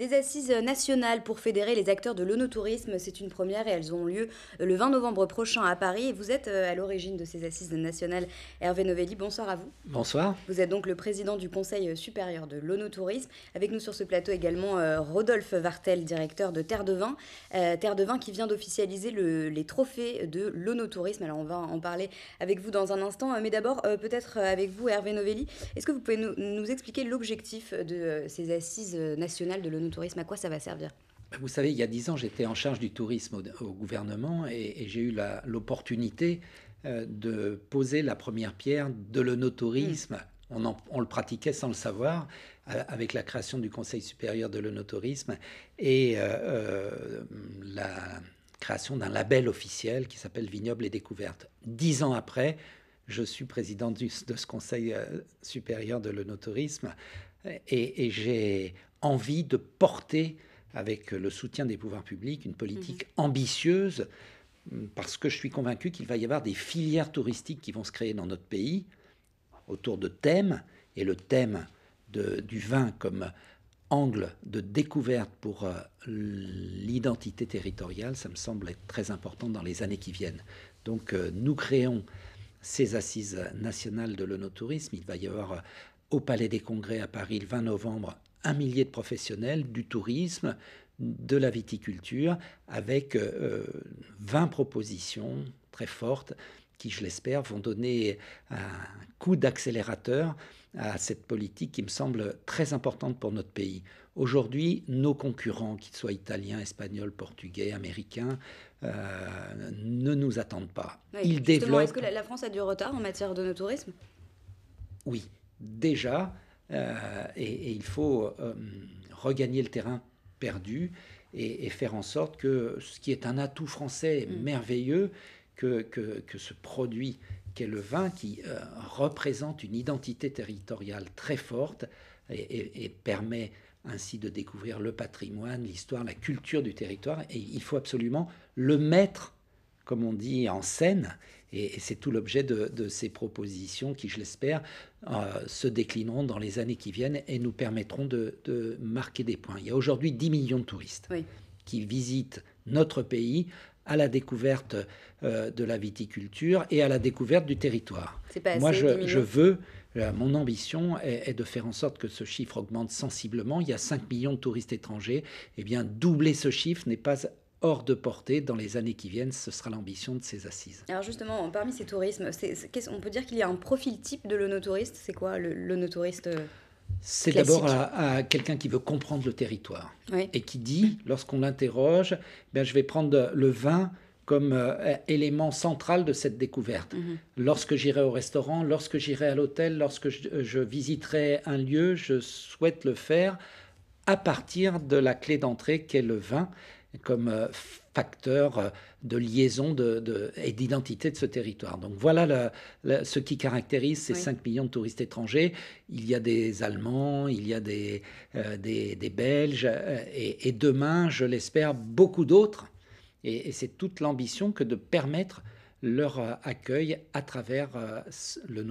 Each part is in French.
Des assises nationales pour fédérer les acteurs de l'onotourisme, c'est une première et elles ont lieu le 20 novembre prochain à Paris. Et vous êtes euh, à l'origine de ces assises nationales, Hervé Novelli. Bonsoir à vous. Bonsoir. Vous êtes donc le président du Conseil supérieur de l'onotourisme. Avec nous sur ce plateau également euh, Rodolphe Vartel, directeur de Terre de Vin. Euh, Terre de Vin qui vient d'officialiser les trophées de l'onotourisme. Alors on va en parler avec vous dans un instant. Mais d'abord, peut-être avec vous, Hervé Novelli, est-ce que vous pouvez nous, expliquer l'objectif de ces assises nationales de l'onotourisme tourisme À quoi ça va servir bah, vous savez, il y a dix ans, j'étais en charge du tourisme au, gouvernement et, j'ai eu l'opportunité euh, de poser la première pierre de l'onotourisme. Hmm. On, on le pratiquait sans le savoir euh, avec la création du Conseil supérieur de l'onotourisme et euh, la création d'un label officiel qui s'appelle Vignoble et Découverte. Dix ans après, je suis président de ce Conseil euh, supérieur de l'onotourisme et, et j'ai envie de porter, avec le soutien des pouvoirs publics, une politique mhm. ambitieuse parce que je suis convaincu qu'il va y avoir des filières touristiques qui vont se créer dans notre pays autour de thèmes et le thème du vin comme angle de découverte pour euh, l'identité territoriale, ça me semble être très important dans les années qui viennent. Donc euh, nous créons ces assises nationales de l'onotourisme. Il va y avoir euh, au Palais des Congrès à Paris le 20 novembre un millier de professionnels du tourisme, de la viticulture, avec 20 euh, euh, propositions très fortes qui, je l'espère, vont donner un coup d'accélérateur à cette politique qui me semble très importante pour notre pays. Aujourd'hui, nos concurrents, qu'ils soient italiens, espagnols, portugais, américains, euh, ne nous attendent pas. Ils développent... Est-ce que la France a du retard en matière de nos tourismes Oui, déjà, euh, et, il faut euh, regagner le terrain perdu et, faire en sorte que ce qui est un atout français mm. merveilleux, que, que, que ce produit qui est le vin qui euh, représente une identité territoriale très forte et, permet ainsi de découvrir le patrimoine, l'histoire, la culture du territoire. Et il faut absolument le mettre, comme on dit, en scène. Et, c'est tout l'objet de, ces propositions qui, je l'espère, euh, se déclineront dans les années qui viennent et nous permettront de, marquer des points. Il y a aujourd'hui 10 millions de touristes qui visitent notre pays à la découverte euh, de la viticulture et à la découverte du territoire. Moi, je, veux, euh, mon ambition est, de faire en sorte que ce chiffre augmente sensiblement. Il y a 5 millions de touristes étrangers. Eh bien, doubler ce chiffre n'est pas hors de portée dans les années qui viennent. Ce sera l'ambition de ces assises. Alors justement, parmi ces tourismes, on peut dire qu'il y a un profil type de l'onotouriste. C'est quoi l'onotouriste euh, c'est d'abord à, quelqu'un qui veut comprendre le territoire et qui dit, lorsqu'on l'interroge, ben je vais prendre le vin comme euh, élément central de cette découverte. Mhm. Lorsque j'irai au restaurant, lorsque j'irai à l'hôtel, lorsque je, visiterai un lieu, je souhaite le faire à partir de la clé d'entrée qu'est le vin comme euh, facteur euh, de liaison de, et d'identité de ce territoire. Donc voilà ce qui caractérise ces 5 millions de touristes étrangers. Il y a des Allemands, il y a des, euh, des, Belges, euh, et, demain, je l'espère, beaucoup d'autres. et c'est toute l'ambition que de permettre leur euh, accueil à travers euh, le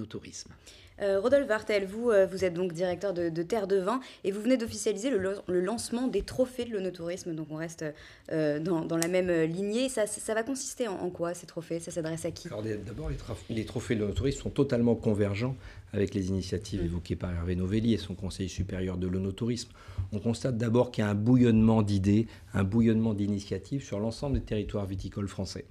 euh, Rodolphe Vartel, vous, vous êtes donc directeur de, Terre de Vin et vous venez d'officialiser le, lancement des trophées de l'onotourisme. Donc on reste dans, dans, la même lignée. Ça, va consister en, quoi ces trophées Ça s'adresse à qui D'abord, les, trophées de l'onotourisme sont totalement convergents avec les initiatives mm. évoquées par Hervé Novelli et son conseil supérieur de l'onotourisme. On constate d'abord qu'il y a un bouillonnement d'idées, un bouillonnement d'initiatives sur l'ensemble des territoires viticoles français.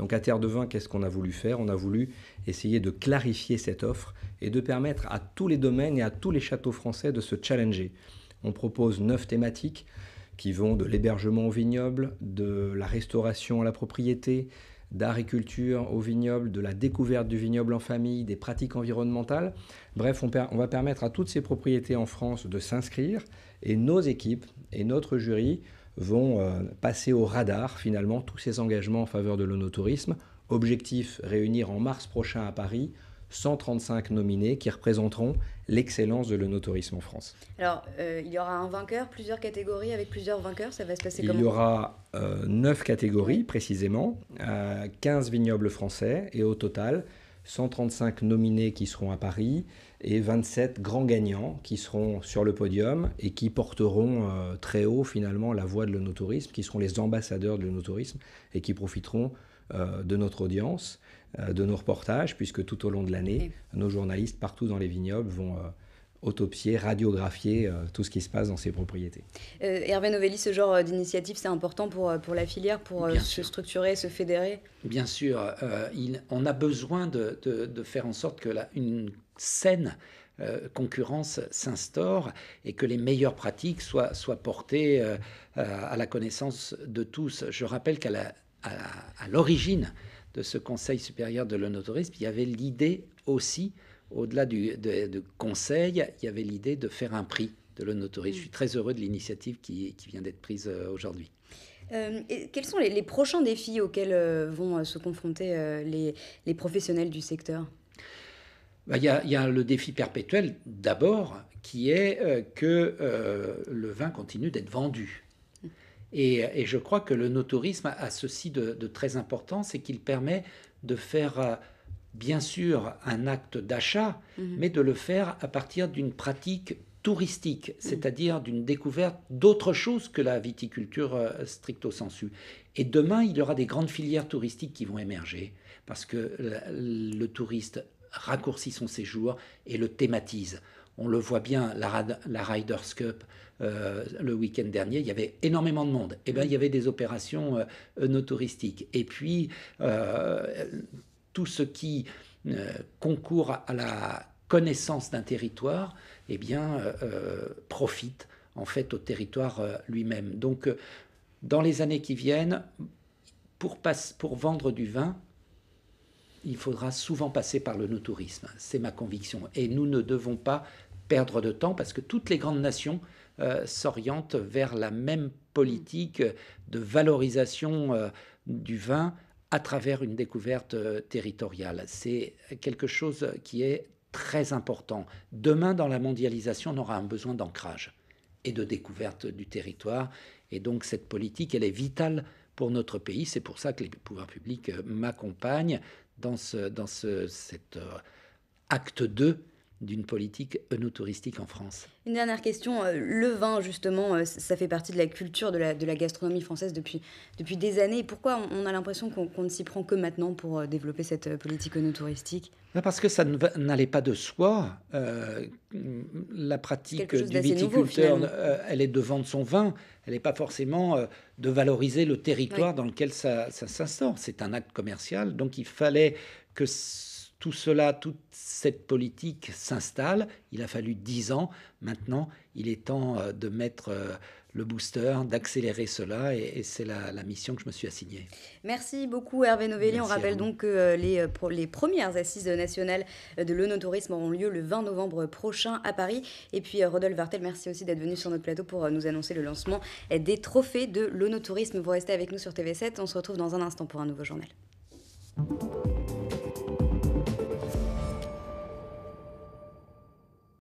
Donc à Terre de Vin, qu'est-ce qu'on a voulu faire On a voulu essayer de clarifier cette offre et de permettre à tous les domaines et à tous les châteaux français de se challenger. On propose neuf thématiques qui vont de l'hébergement au vignoble, de la restauration à la propriété, d'agriculture au vignoble, de la découverte du vignoble en famille, des pratiques environnementales. Bref, on va permettre à toutes ces propriétés en France de s'inscrire et nos équipes et notre jury vont euh, passer au radar finalement tous ces engagements en faveur de l'onotourisme. Objectif, réunir en mars prochain à Paris 135 nominés qui représenteront l'excellence de l'onotourisme en France. Alors, euh, il y aura un vainqueur, plusieurs catégories avec plusieurs vainqueurs, ça va se passer comment Il y aura 9 euh, catégories précisément, 15 vignobles français et au total 135 nominés qui seront à Paris et 27 grands gagnants qui seront sur le podium et qui porteront euh, très haut finalement la voix de l'onotourisme, qui seront les ambassadeurs de l'onotourisme et qui profiteront euh, de notre audience, euh, de nos reportages, puisque tout au long de l'année, nos journalistes partout dans les vignobles vont autopsier, radiographier tout ce qui se passe dans ces propriétés. Hervé Novelli, ce genre d'initiative, c'est important pour, pour la filière, pour se structurer, se fédérer Bien sûr, il, on a besoin de, de, faire en sorte que la, une saine euh, concurrence s'instaure et que les meilleures pratiques soient, soient portées euh, euh, à la connaissance de tous. Je rappelle qu'à l'origine de ce Conseil supérieur de l'onotourisme, il y avait l'idée aussi, au-delà du, conseil, il y avait l'idée de faire un prix de l'onotourisme. Je suis mm. très heureux de l'initiative qui, vient d'être prise aujourd'hui. quels sont les, prochains défis auxquels vont se confronter les professionnels du secteur bah, il y, a, le défi perpétuel d'abord qui est euh, que euh, le vin continue d'être vendu. Et, je crois que le notourisme a, a ceci de, très important, c'est qu'il permet de faire euh, bien sûr un acte d'achat, mmh. mais de le faire à partir d'une pratique touristique, mmh. c'est-à-dire d'une découverte d'autre chose que la viticulture stricto sensu. Et demain, il y aura des grandes filières touristiques qui vont émerger, parce que le touriste raccourcit son séjour et le thématise. On le voit bien, la, la Riders Cup euh, le week-end dernier, il y avait énormément de monde. Et eh bien, il y avait des opérations euh, no Et puis, euh, tout ce qui euh, concourt à la connaissance d'un territoire, eh bien, profite en fait au territoire lui-même. Donc, dans les années qui viennent, pour vendre du vin, il faudra souvent passer par le no-tourisme. C'est ma conviction. Et nous ne devons pas perdre de temps parce que toutes les grandes nations euh, s'orientent vers la même politique de valorisation euh, du vin à travers une découverte euh, territoriale. C'est quelque chose qui est très important. Demain, dans la mondialisation, on aura un besoin d'ancrage et de découverte du territoire. Et donc cette politique, elle est vitale pour notre pays. C'est pour ça que les pouvoirs publics m'accompagnent dans, ce, dans ce, cet euh, acte 2 d'une politique eunu-touristique en France. Une dernière question, euh, le vin justement, euh, ça fait partie de la culture de la, de la gastronomie française depuis, depuis des années. Pourquoi on a l'impression qu'on ne s'y prend que maintenant pour euh, développer cette politique œnotouristique ben, Parce que ça n'allait pas de soi. la pratique du viticulteur, elle est de vendre son vin, elle n'est pas forcément de valoriser le territoire dans lequel ça, ça C'est un acte commercial, donc il fallait que tout cela, toute cette politique s'installe. Il a fallu dix ans. Maintenant, il est temps euh, de mettre euh, le booster, d'accélérer cela, et, c'est la, mission que je me suis assignée. Merci beaucoup Hervé Novelli. On rappelle donc que euh, les, les, premières assises nationales de l'onotourisme auront lieu le 20 novembre prochain à Paris. Et puis Rodolphe Vartel, merci aussi d'être venu sur notre plateau pour nous annoncer le lancement des trophées de l'onotourisme. Vous restez avec nous sur TV7. On se retrouve dans un instant pour un nouveau journal.